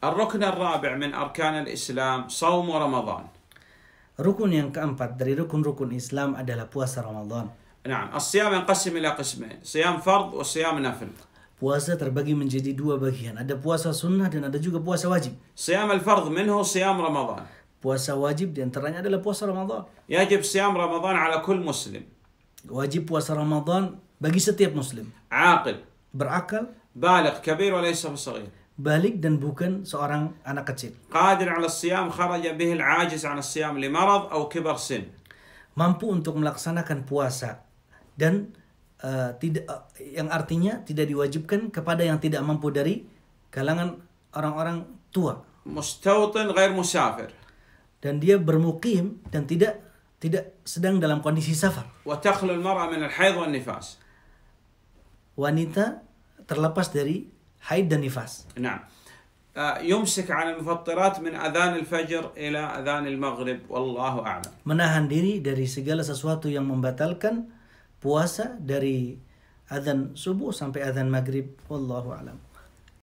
الركن الرابع من أركان الإسلام صوم رمضان ركن yang keempat dari rukun-rukun Islam adalah puasa Ramadan. نعم الصيام ينقسم إلى قسمين صيام فرض وصيام نفل Puasa terbagi menjadi dua bagian. Ada puasa sunnah dan ada juga puasa wajib. صيام الفرض منه صيام رمضان. Puasa wajib di antaranya adalah puasa Ramadan. يجب صيام رمضان على كل مسلم. Wajib puasa Ramadan bagi setiap muslim. عاقل. Berakal. بالغ كبير وليس صغير. balik dan bukan seorang anak kecil. Qadir 'ala siyam kharaja bihi al-'ajiz 'ala siyam li marad aw kibar sin. Mampu untuk melaksanakan puasa dan uh, tidak uh, yang artinya tidak diwajibkan kepada yang tidak mampu dari kalangan orang-orang tua. Mustautin ghair musafir. Dan dia bermukim dan tidak tidak sedang dalam kondisi safar. Wa takhlu al-mar'a min al-haid wan nifas. Wanita terlepas dari حيبدا النفاس نعم يمسك عن المفطرات من adzan الفجر إلى adzan المغرب والله أعلم menahan diri dari segala sesuatu yang membatalkan puasa dari adzan subuh sampai adzan maghrib wallahu alam